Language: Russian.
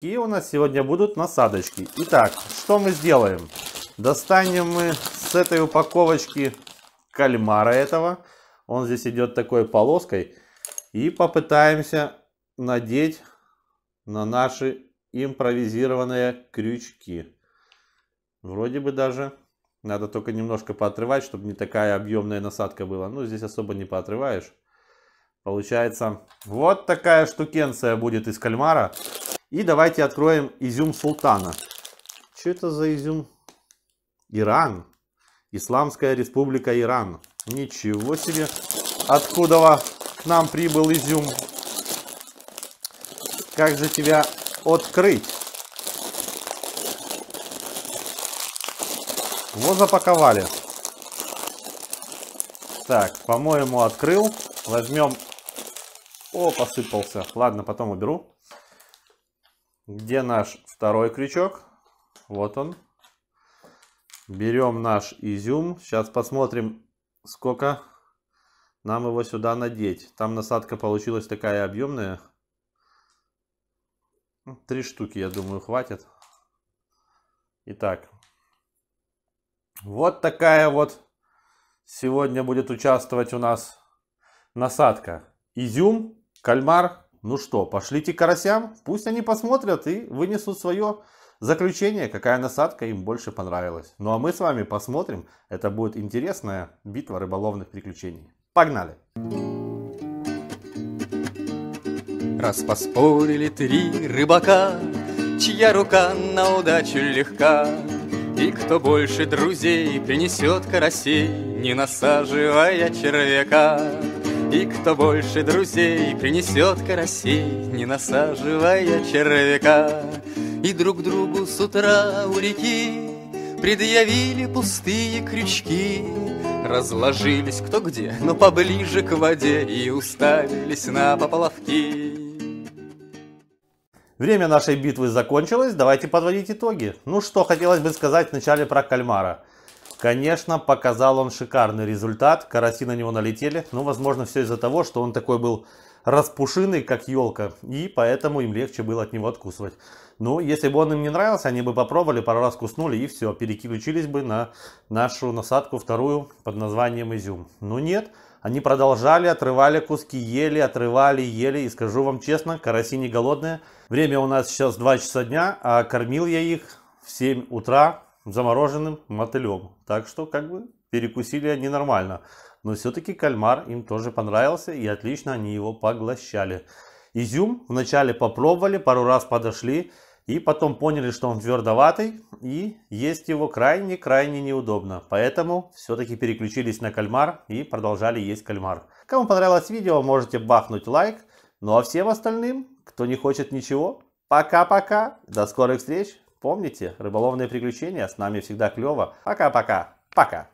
Какие у нас сегодня будут насадочки? Итак, что мы сделаем? Достанем мы с этой упаковочки кальмара этого. Он здесь идет такой полоской. И попытаемся надеть на наши импровизированные крючки. Вроде бы даже надо только немножко поотрывать, чтобы не такая объемная насадка была. Ну, здесь особо не поотрываешь. Получается, вот такая штукенция будет из кальмара. И давайте откроем изюм султана. Что это за изюм? Иран. Исламская республика Иран. Ничего себе. Откуда к нам прибыл изюм? Как же тебя открыть? Вот запаковали. Так, по-моему, открыл. Возьмем... О, посыпался. Ладно, потом уберу. Где наш второй крючок? Вот он. Берем наш изюм. Сейчас посмотрим, сколько нам его сюда надеть. Там насадка получилась такая объемная. Ну, три штуки, я думаю, хватит. Итак, вот такая вот сегодня будет участвовать у нас насадка. Изюм, кальмар, ну что, пошлите карасям, пусть они посмотрят и вынесут свое заключение, какая насадка им больше понравилась. Ну а мы с вами посмотрим, это будет интересная битва рыболовных приключений. Погнали! Раз поспорили три рыбака, чья рука на удачу легка, и кто больше друзей принесет карасей, не насаживая червяка. И кто больше друзей принесет карасей, Не насаживая червяка. И друг другу с утра у реки Предъявили пустые крючки, Разложились кто где, но поближе к воде И уставились на поплавки. Время нашей битвы закончилось, давайте подводить итоги. Ну что хотелось бы сказать вначале про кальмара – Конечно, показал он шикарный результат. Караси на него налетели. Но, ну, возможно, все из-за того, что он такой был распушиный, как елка. И поэтому им легче было от него откусывать. Ну, если бы он им не нравился, они бы попробовали, пару раз куснули и все. Переключились бы на нашу насадку вторую под названием изюм. Но нет, они продолжали, отрывали куски, ели, отрывали, ели. И скажу вам честно, караси не голодные. Время у нас сейчас 2 часа дня, а кормил я их в 7 утра замороженным мотылем. Так что как бы перекусили они нормально. Но все-таки кальмар им тоже понравился и отлично они его поглощали. Изюм вначале попробовали, пару раз подошли и потом поняли, что он твердоватый и есть его крайне-крайне неудобно. Поэтому все-таки переключились на кальмар и продолжали есть кальмар. Кому понравилось видео, можете бахнуть лайк. Ну а всем остальным, кто не хочет ничего, пока-пока, до скорых встреч! Помните, рыболовные приключения, с нами всегда клево. Пока-пока, пока. -пока. пока.